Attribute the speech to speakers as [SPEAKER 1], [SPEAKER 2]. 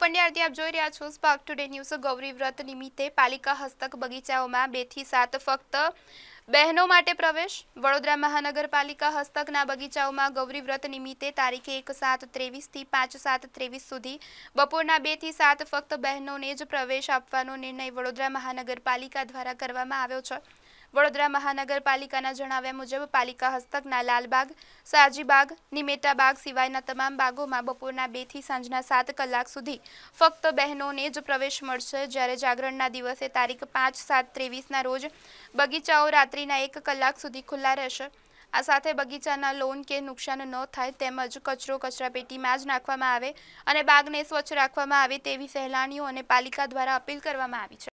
[SPEAKER 1] હું આપ જોઈ રહ્યા છો સ્પાર્ક ટુડે ન્યૂઝ ગૌરી વ્રત નિમિત્તે પાલિકા હસ્તક બગીચાઓમાં બેથી સાત ફક્ત બહેનો માટે પ્રવેશ વડોદરા મહાનગરપાલિકા હસ્તકના બગીચાઓમાં ગૌરી વ્રત નિમિત્તે તારીખે એક સાત ત્રેવીસથી પાંચ સાત ત્રેવીસ સુધી બપોરના બેથી સાત ફક્ત બહેનોને જ પ્રવેશ આપવાનો નિર્ણય વડોદરા મહાનગરપાલિકા દ્વારા કરવામાં આવ્યો છે વડોદરા મહાનગરપાલિકાના જણાવ્યા મુજબ પાલિકા હસ્તકના લાલબાગ સાજીબાગ નિમેટાબાગ સિવાયના તમામ બાગોમાં બપોરના બેથી સાંજના સાત કલાક સુધી ફક્ત બહેનોને જ પ્રવેશ મળશે જ્યારે જાગરણના દિવસે તારીખ પાંચ સાત ત્રેવીસના રોજ બગીચાઓ રાત્રિના એક કલાક સુધી ખુલ્લા રહેશે આ સાથે બગીચાના લોન કે નુકસાન ન થાય તેમજ કચરો કચરાપેટીમાં જ નાખવામાં આવે અને બાગને સ્વચ્છ રાખવામાં આવે તેવી સહેલાણીઓ અને પાલિકા દ્વારા અપીલ કરવામાં આવી
[SPEAKER 2] છે